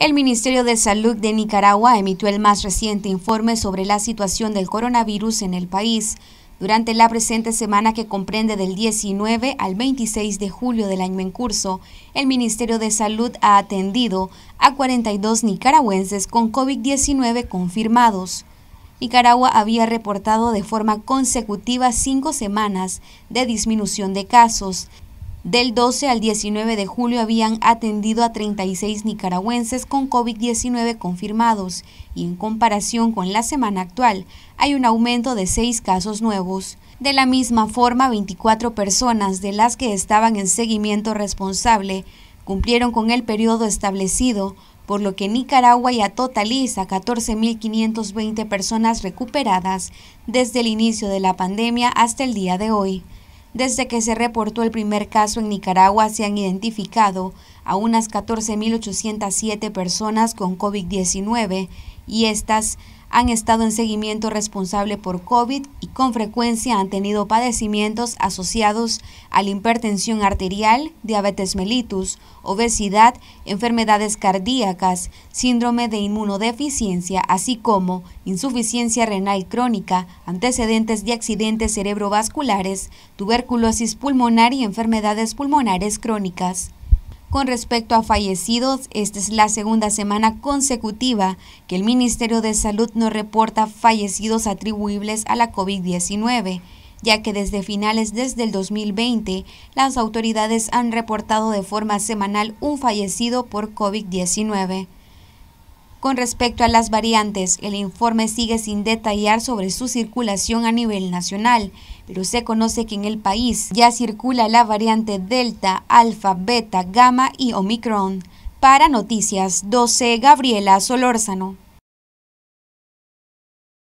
El Ministerio de Salud de Nicaragua emitió el más reciente informe sobre la situación del coronavirus en el país durante la presente semana que comprende del 19 al 26 de julio del año en curso. El Ministerio de Salud ha atendido a 42 nicaragüenses con COVID-19 confirmados. Nicaragua había reportado de forma consecutiva cinco semanas de disminución de casos, del 12 al 19 de julio habían atendido a 36 nicaragüenses con COVID-19 confirmados y en comparación con la semana actual hay un aumento de 6 casos nuevos. De la misma forma, 24 personas de las que estaban en seguimiento responsable cumplieron con el periodo establecido, por lo que Nicaragua ya totaliza 14.520 personas recuperadas desde el inicio de la pandemia hasta el día de hoy. Desde que se reportó el primer caso en Nicaragua se han identificado a unas 14.807 personas con COVID-19 y estas han estado en seguimiento responsable por COVID y con frecuencia han tenido padecimientos asociados a la hipertensión arterial, diabetes mellitus, obesidad, enfermedades cardíacas, síndrome de inmunodeficiencia, así como insuficiencia renal crónica, antecedentes de accidentes cerebrovasculares, tuberculosis pulmonar y enfermedades pulmonares crónicas. Con respecto a fallecidos, esta es la segunda semana consecutiva que el Ministerio de Salud no reporta fallecidos atribuibles a la COVID-19, ya que desde finales desde el 2020 las autoridades han reportado de forma semanal un fallecido por COVID-19. Con respecto a las variantes, el informe sigue sin detallar sobre su circulación a nivel nacional, pero se conoce que en el país ya circula la variante Delta, Alfa, Beta, Gamma y Omicron. Para Noticias 12, Gabriela Solórzano.